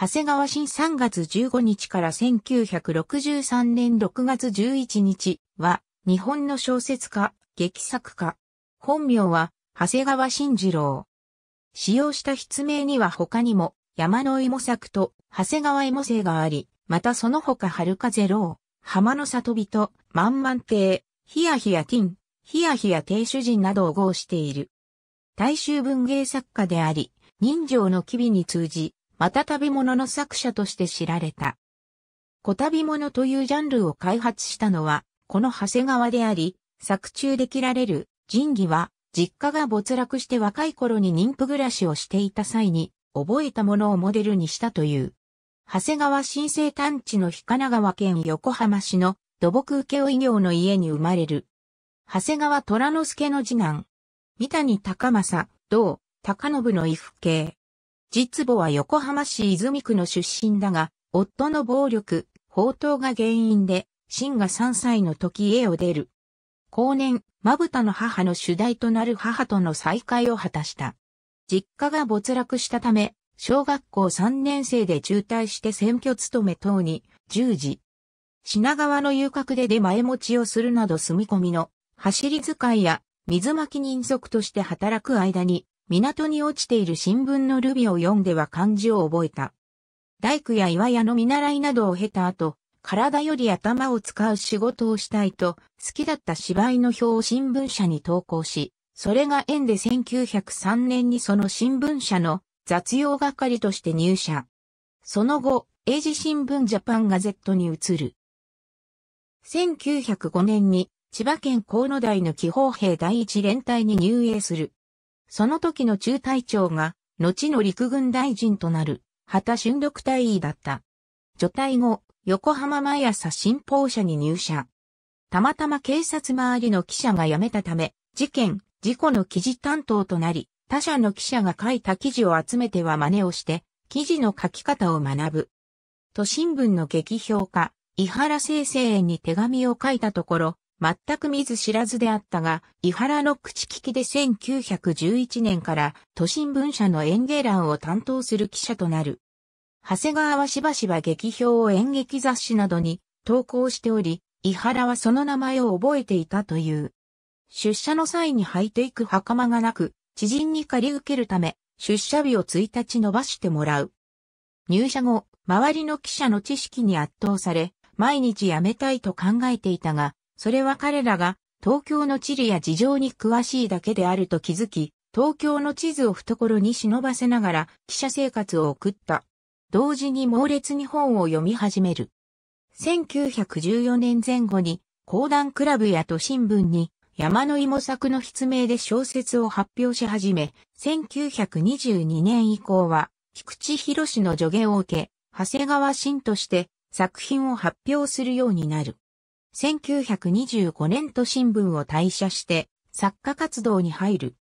長谷川新3月15日から1963年6月11日は、日本の小説家、劇作家。本名は、長谷川新次郎。使用した筆名には他にも、山の芋作と、長谷川芋生があり、またその他春風郎、浜の里人、万万亭、ひやひやティン、ひやひや亭主人などを号している。大衆文芸作家であり、人情の機微に通じ、また旅物の作者として知られた。小旅物というジャンルを開発したのは、この長谷川であり、作中で着られる仁義は、実家が没落して若い頃に妊婦暮らしをしていた際に、覚えたものをモデルにしたという。長谷川新生探知の日神奈川県横浜市の土木請負業の家に生まれる。長谷川虎之助の次男。三谷高政、同、高信の衣服系。実母は横浜市泉区の出身だが、夫の暴力、放蕩が原因で、真が3歳の時家を出る。後年、まぶたの母の主題となる母との再会を果たした。実家が没落したため、小学校3年生で中退して選挙勤め等に従事。品川の遊郭で出前持ちをするなど住み込みの走り使いや水巻人足として働く間に港に落ちている新聞のルビを読んでは漢字を覚えた。大工や岩屋の見習いなどを経た後、体より頭を使う仕事をしたいと、好きだった芝居の表を新聞社に投稿し、それが縁で1903年にその新聞社の雑用係として入社。その後、英字新聞ジャパンガゼットに移る。1905年に千葉県河野台の気泡兵第一連隊に入営する。その時の中隊長が、後の陸軍大臣となる、畑春緑隊尉だった。除隊後、横浜毎朝新報社に入社。たまたま警察周りの記者が辞めたため、事件、事故の記事担当となり、他社の記者が書いた記事を集めては真似をして、記事の書き方を学ぶ。都新聞の劇評家、伊原生成園に手紙を書いたところ、全く見ず知らずであったが、伊原の口利きで1911年から都新聞社の演芸欄を担当する記者となる。長谷川はしばしば劇評を演劇雑誌などに投稿しており、伊原はその名前を覚えていたという。出社の際に履いていく袴がなく、知人に借り受けるため、出社日を1日伸ばしてもらう。入社後、周りの記者の知識に圧倒され、毎日辞めたいと考えていたが、それは彼らが東京の地理や事情に詳しいだけであると気づき、東京の地図を懐に忍ばせながら記者生活を送った。同時に猛烈に本を読み始める。1914年前後に、講談クラブや都新聞に山の芋作の筆名で小説を発表し始め、1922年以降は、菊池博の助言を受け、長谷川新として作品を発表するようになる。1925年都新聞を退社して作家活動に入る。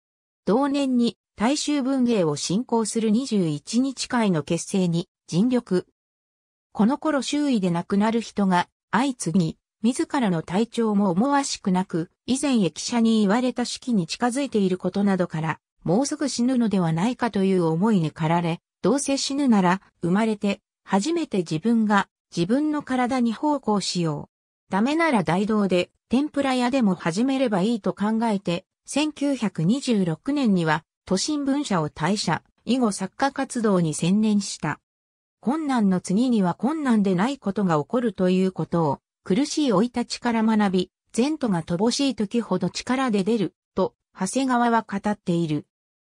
同年に大衆文芸を進行する21日会の結成に尽力。この頃周囲で亡くなる人が相次ぎ、自らの体調も思わしくなく、以前駅舎に言われた式に近づいていることなどから、もうすぐ死ぬのではないかという思いに駆られ、どうせ死ぬなら生まれて初めて自分が自分の体に奉公しよう。ダメなら大道で、天ぷら屋でも始めればいいと考えて、1926年には都心文社を退社、以後作家活動に専念した。困難の次には困難でないことが起こるということを、苦しい老い立ちから学び、前途が乏しい時ほど力で出る、と、長谷川は語っている。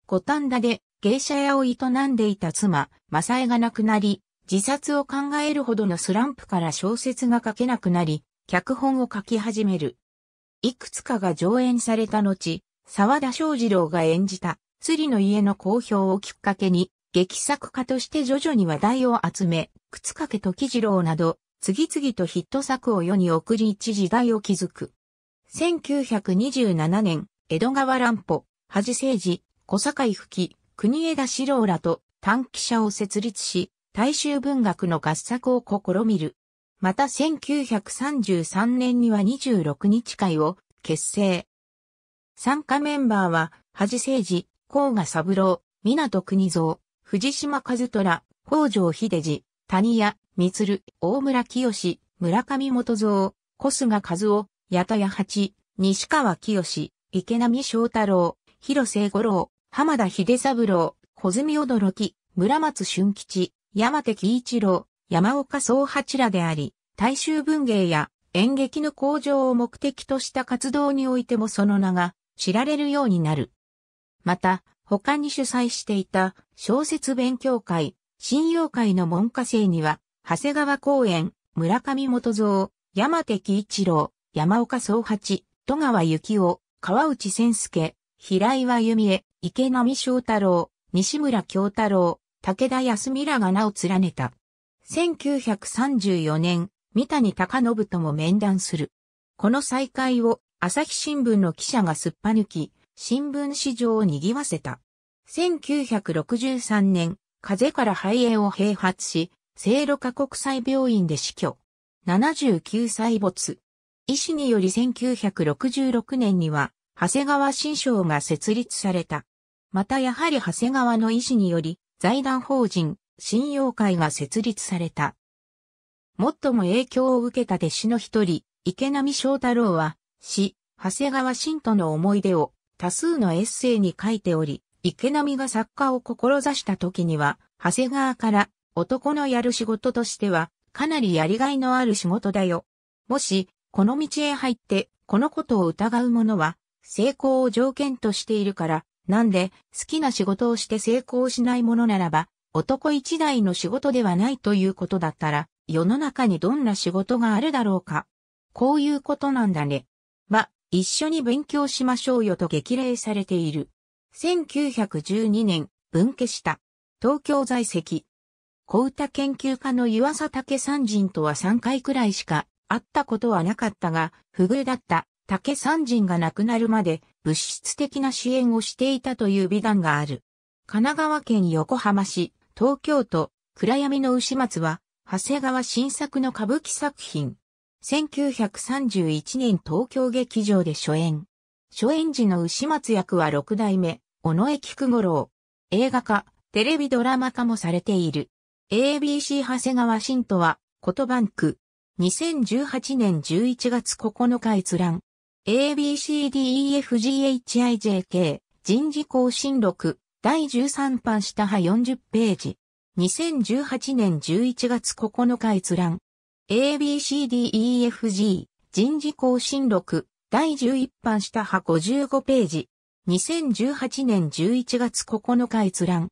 五反田で芸者屋を営んでいた妻、正江が亡くなり、自殺を考えるほどのスランプから小説が書けなくなり、脚本を書き始める。いくつかが上演された後、沢田章二郎が演じた、釣りの家の好評をきっかけに、劇作家として徐々に話題を集め、靴掛時次郎など、次々とヒット作を世に送り一時代を築く。1927年、江戸川乱歩、恥政治、小堺吹き、国枝四郎らと短期者を設立し、大衆文学の合作を試みる。また1933年には26日会を結成。参加メンバーは、恥政治、甲賀三郎、港国蔵、藤島和虎、北条秀治、谷谷、光、大村清、村上元蔵、小菅和夫、八田八八、西川清、池波正太郎、広瀬五郎、浜田秀三郎、小泉驚き、村松俊吉、山手喜一郎、山岡総八らであり、大衆文芸や演劇の向上を目的とした活動においてもその名が知られるようになる。また、他に主催していた小説勉強会、信用会の門下生には、長谷川公園、村上元蔵、山手喜一郎、山岡総八、戸川幸夫、川内千介、平岩弓江、池波翔太郎、西村京太郎、武田康美らが名を連ねた。1934年、三谷隆信とも面談する。この再会を朝日新聞の記者がすっぱ抜き、新聞市場を賑わせた。1963年、風邪から肺炎を併発し、聖路加国際病院で死去。79歳没。医師により1966年には、長谷川新章が設立された。またやはり長谷川の医師により、財団法人、信用会が設立された。最も影響を受けた弟子の一人、池波正太郎は、死、長谷川信との思い出を多数のエッセイに書いており、池波が作家を志した時には、長谷川から男のやる仕事としては、かなりやりがいのある仕事だよ。もし、この道へ入って、このことを疑う者は、成功を条件としているから、なんで、好きな仕事をして成功しない者ならば、男一代の仕事ではないということだったら、世の中にどんな仕事があるだろうか。こういうことなんだね。ま、一緒に勉強しましょうよと激励されている。1912年、分家した。東京在籍。小歌研究家の湯浅武三人とは3回くらいしか会ったことはなかったが、不遇だった武三人が亡くなるまで物質的な支援をしていたという美談がある。神奈川県横浜市東京都、暗闇の牛松は、長谷川新作の歌舞伎作品。1931年東京劇場で初演。初演時の牛松役は六代目、尾上菊五郎。映画化、テレビドラマ化もされている。ABC 長谷川新とは、ことバんく。2018年11月9日閲覧。ABCDEFGHIJK 人事更新録第13版下派40ページ。2018年11月9日閲覧。ABCDEFG 人事更新録第11版下派55ページ。2018年11月9日閲覧。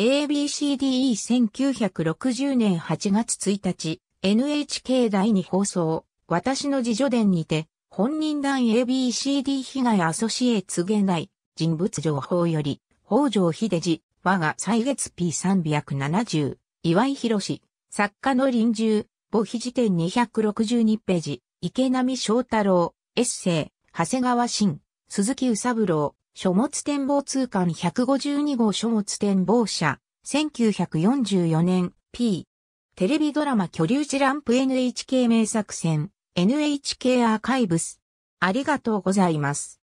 ABCDE1960 年8月1日、NHK 第2放送、私の自助伝にて、本人団 ABCD 被害アソシエツげない人物情報より、北条秀治、我が歳月 P370、岩井博士、作家の臨終、母妃辞典262ページ、池波翔太郎、エッセイ、長谷川慎、鈴木宇三郎、書物展望通巻152号書物展望社、1944年、P。テレビドラマ巨竜地ランプ NHK 名作戦、NHK アーカイブス。ありがとうございます。